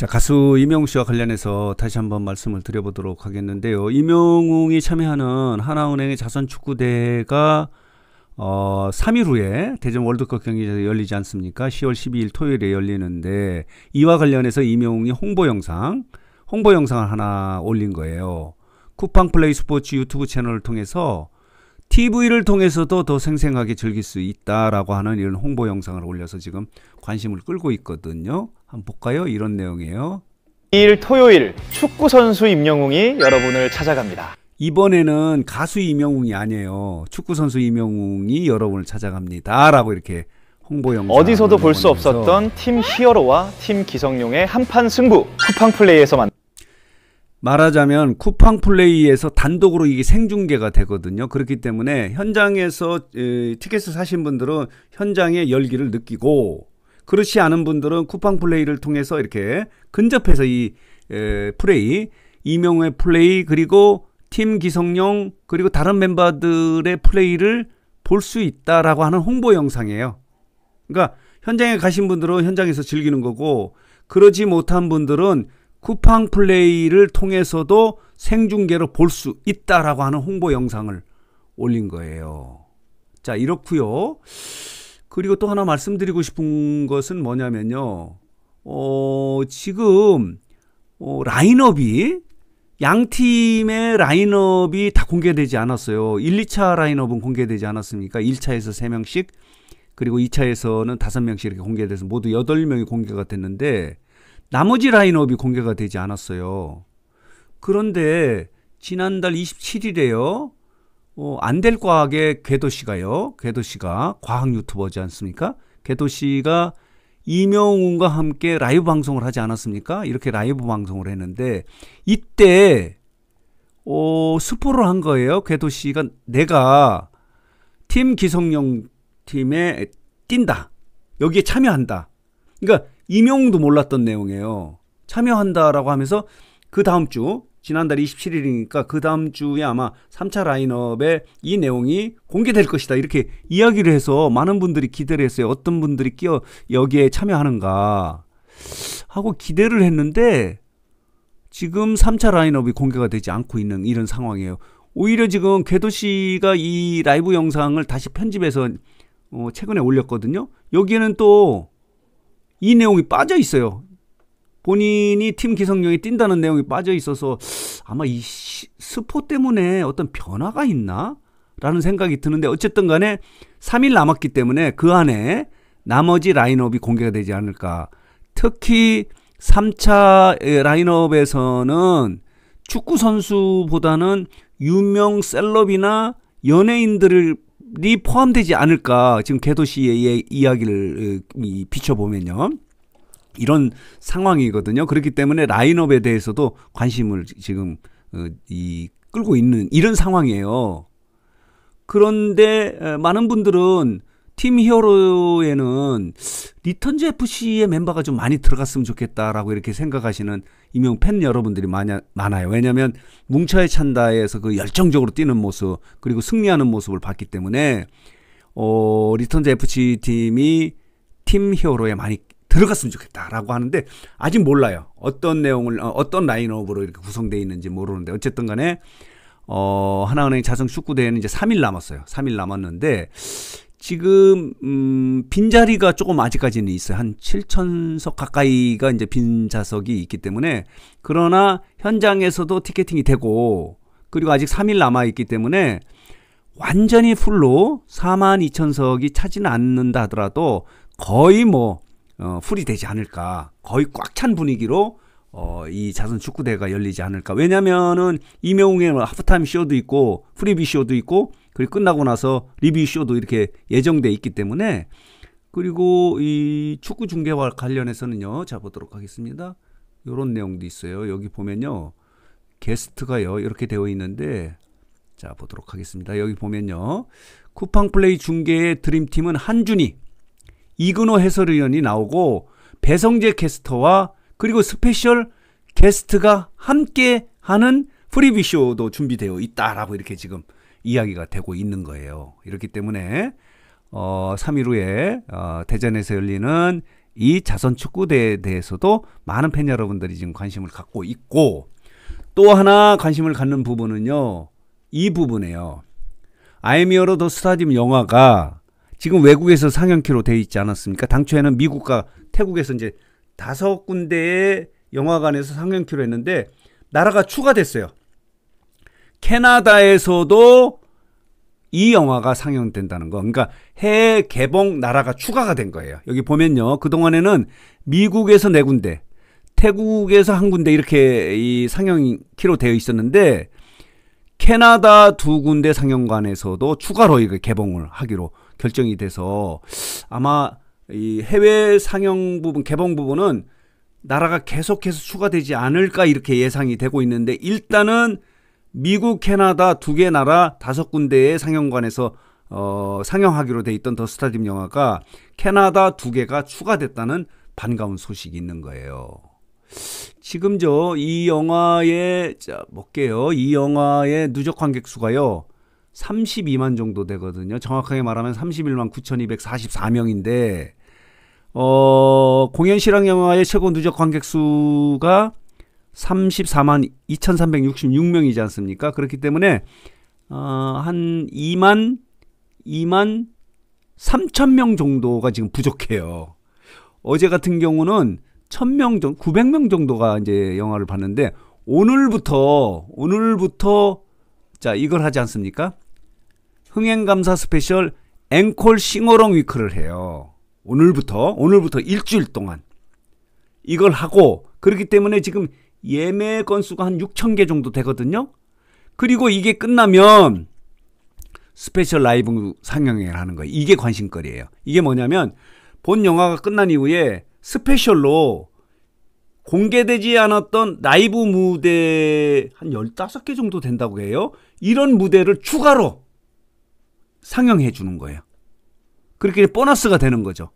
자, 가수 이명웅 씨와 관련해서 다시 한번 말씀을 드려보도록 하겠는데요. 이명웅이 참여하는 하나은행의 자선축구대회가 어, 3일 후에 대전 월드컵 경기장에서 열리지 않습니까? 10월 12일 토요일에 열리는데 이와 관련해서 이명웅이 홍보 영상, 홍보 영상을 하나 올린 거예요. 쿠팡 플레이 스포츠 유튜브 채널을 통해서 TV를 통해서도 더 생생하게 즐길 수 있다라고 하는 이런 홍보 영상을 올려서 지금 관심을 끌고 있거든요. 한 번 볼까요? 이런 내용이에요. 2일 토요일 축구 선수 임영웅이 여러분을 찾아갑니다. 이번에는 가수 임영웅이 아니에요. 축구 선수 임영웅이 여러분을 찾아갑니다라고 이렇게 홍보 영상 어디서도 볼 수 없었던 팀 히어로와 팀 기성용의 한판 승부 쿠팡 플레이에서 만 말하자면 쿠팡 플레이에서 단독으로 이게 생중계가 되거든요. 그렇기 때문에 현장에서 티켓을 사신 분들은 현장의 열기를 느끼고 그렇지 않은 분들은 쿠팡 플레이를 통해서 이렇게 근접해서 이 플레이 이명우의 플레이 그리고 팀 기성용 그리고 다른 멤버들의 플레이를 볼 수 있다라고 하는 홍보 영상이에요. 그러니까 현장에 가신 분들은 현장에서 즐기는 거고 그러지 못한 분들은 쿠팡 플레이를 통해서도 생중계로 볼 수 있다라고 하는 홍보 영상을 올린 거예요. 자, 이렇고요. 그리고 또 하나 말씀드리고 싶은 것은 뭐냐면요. 어, 지금 어, 라인업이 양 팀의 라인업이 다 공개되지 않았어요. 1, 2차 라인업은 공개되지 않았습니까? 1차에서 3명씩 그리고 2차에서는 5명씩 이렇게 공개돼서 모두 8명이 공개가 됐는데 나머지 라인업이 공개가 되지 않았어요. 그런데 지난달 27일에요. 어, 안될 과학의 궤도 씨가요. 궤도 씨가 과학 유튜버지 않습니까? 궤도 씨가 이명훈과 함께 라이브 방송을 하지 않았습니까? 이렇게 라이브 방송을 했는데 이때 어, 스포를 한 거예요. 궤도 씨가 내가 팀 기성용 팀에 뛴다. 여기에 참여한다. 그러니까 임용도 몰랐던 내용이에요. 참여한다라고 하면서 그 다음 주 지난달 27일이니까 그 다음 주에 아마 3차 라인업에 이 내용이 공개될 것이다. 이렇게 이야기를 해서 많은 분들이 기대를 했어요. 어떤 분들이 끼어 여기에 참여하는가 하고 기대를 했는데 지금 3차 라인업이 공개가 되지 않고 있는 이런 상황이에요. 오히려 지금 궤도 씨가 이 라이브 영상을 다시 편집해서 어 최근에 올렸거든요. 여기에는 또이 내용이 빠져 있어요. 본인이 팀기성용에 뛴다는 내용이 빠져 있어서 아마 이 스포 때문에 어떤 변화가 있나? 라는 생각이 드는데 어쨌든 간에 3일 남았기 때문에 그 안에 나머지 라인업이 공개가 되지 않을까. 특히 3차 라인업에서는 축구 선수보다는 유명 셀럽이나 연예인들을 이 포함되지 않을까 지금 개도시의 이야기를 어, 비춰보면요. 이런 상황이거든요. 그렇기 때문에 라인업에 대해서도 관심을 지금 어, 이 끌고 있는 이런 상황이에요. 그런데 어, 많은 분들은 팀 히어로에는 리턴즈 FC의 멤버가 좀 많이 들어갔으면 좋겠다라고 이렇게 생각하시는 이명 팬 여러분들이 많아, 많아요. 왜냐하면 뭉쳐의 찬다에서 그 열정적으로 뛰는 모습 그리고 승리하는 모습을 봤기 때문에 어, 리턴즈 FC 팀이 팀 히어로에 많이 들어갔으면 좋겠다라고 하는데 아직 몰라요. 어떤 내용을 어, 어떤 라인업으로 이렇게 구성되어 있는지 모르는데 어쨌든 간에 어, 하나은행 자성 축구 대회는 이제 3일 남았어요. 3일 남았는데 지금 음, 빈자리가 조금 아직까지는 있어요. 한 7천석 가까이가 이제 빈 좌석이 있기 때문에 그러나 현장에서도 티켓팅이 되고 그리고 아직 3일 남아 있기 때문에 완전히 풀로 4만 2천석이 차지는 않는다 하더라도 거의 뭐 어, 풀이 되지 않을까. 거의 꽉 찬 분위기로 어, 이 자선 축구대회가 열리지 않을까. 왜냐면은 이명웅의 뭐 하프타임 쇼도 있고 프리비 쇼도 있고 그리고 끝나고 나서 리뷰 쇼도 이렇게 예정돼 있기 때문에 그리고 이 축구 중계와 관련해서는요. 자 보도록 하겠습니다. 요런 내용도 있어요. 여기 보면요. 게스트가요. 이렇게 되어 있는데 자 보도록 하겠습니다. 여기 보면요. 쿠팡 플레이 중계의 드림팀은 한준이, 이근호 해설위원이 나오고 배성재 캐스터와 그리고 스페셜 게스트가 함께 하는 프리뷰 쇼도 준비되어 있다라고 이렇게 지금 이야기가 되고 있는 거예요. 이렇기 때문에 어, 3일 후에 어, 대전에서 열리는 이 자선 축구대에 대해서도 많은 팬 여러분들이 지금 관심을 갖고 있고 또 하나 관심을 갖는 부분은요. 이 부분이에요. 아이미어로 더 스타디움 영화가 지금 외국에서 상영키로 되어 있지 않았습니까? 당초에는 미국과 태국에서 이제 다섯 군데의 영화관에서 상영키로 했는데 나라가 추가됐어요. 캐나다에서도 이 영화가 상영된다는 거. 그러니까 해외 개봉 나라가 추가가 된 거예요. 여기 보면요. 그동안에는 미국에서 네 군데, 태국에서 한 군데 이렇게 이 상영키로 되어 있었는데 캐나다 두 군데 상영관에서도 추가로 이거 개봉을 하기로 결정이 돼서 아마 이 해외 상영 부분, 개봉 부분은 나라가 계속해서 추가되지 않을까 이렇게 예상이 되고 있는데 일단은 미국, 캐나다 두 개 나라 다섯 군데의 상영관에서 어, 상영하기로 돼 있던 더 스타디움 영화가 캐나다 두 개가 추가됐다는 반가운 소식이 있는 거예요. 지금 저 이 영화의 자 볼게요. 이 영화의 누적 관객 수가요. 32만 정도 되거든요. 정확하게 말하면 31만 9,244명인데 어, 공연 실황 영화의 최고 누적 관객 수가 34만 2,366명이지 않습니까? 그렇기 때문에 어, 한 2만 2만 3천 명 정도가 지금 부족해요. 어제 같은 경우는 1,000명 정도, 900명 정도가 이제 영화를 봤는데 오늘부터 오늘부터 자 이걸 하지 않습니까? 흥행감사 스페셜 앵콜 싱어롱 위크를 해요. 오늘부터 오늘부터 일주일 동안 이걸 하고 그렇기 때문에 지금 예매 건수가 한 6천 개 정도 되거든요. 그리고 이게 끝나면 스페셜 라이브 상영회를 하는 거예요. 이게 관심거리예요. 이게 뭐냐면 본 영화가 끝난 이후에 스페셜로 공개되지 않았던 라이브 무대 한 15개 정도 된다고 해요. 이런 무대를 추가로 상영해 주는 거예요. 그렇게 보너스가 되는 거죠.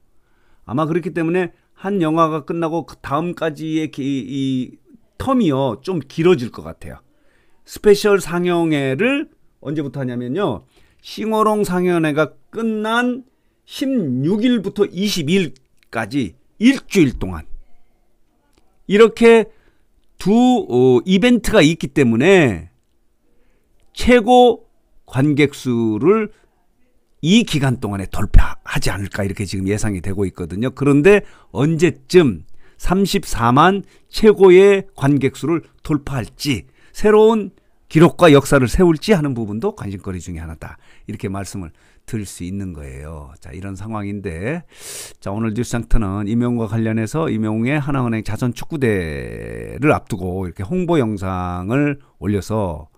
아마 그렇기 때문에 한 영화가 끝나고 그 다음까지의 이 텀이요. 좀 길어질 것 같아요. 스페셜 상영회를 언제부터 하냐면요. 싱어롱 상영회가 끝난 16일부터 22일까지 일주일 동안 이렇게 두 어, 이벤트가 있기 때문에 최고 관객 수를 이 기간 동안에 돌파하지 않을까 이렇게 지금 예상이 되고 있거든요. 그런데 언제쯤 34만 최고의 관객수를 돌파할지 새로운 기록과 역사를 세울지 하는 부분도 관심거리 중에 하나다. 이렇게 말씀을 드릴 수 있는 거예요. 자, 이런 상황인데, 자, 오늘 뉴스장터는 임용과 관련해서 임용의 하나은행 자선축구대를 앞두고 이렇게 홍보 영상을 올려서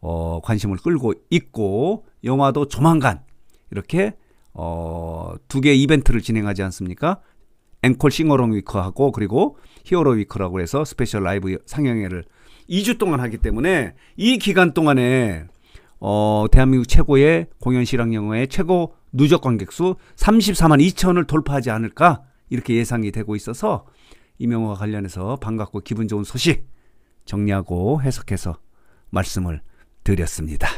어, 관심을 끌고 있고, 영화도 조만간 이렇게 어, 두개의 이벤트를 진행하지 않습니까? 앵콜 싱어롱 위크하고 그리고 히어로 위크라고 해서 스페셜 라이브 상영회를 2주 동안 하기 때문에 이 기간 동안에 어, 대한민국 최고의 공연 실황 영화의 최고 누적 관객 수 34만 2천을 돌파하지 않을까 이렇게 예상이 되고 있어서 이명화와 관련해서 반갑고 기분 좋은 소식 정리하고 해석해서 말씀을 드렸습니다.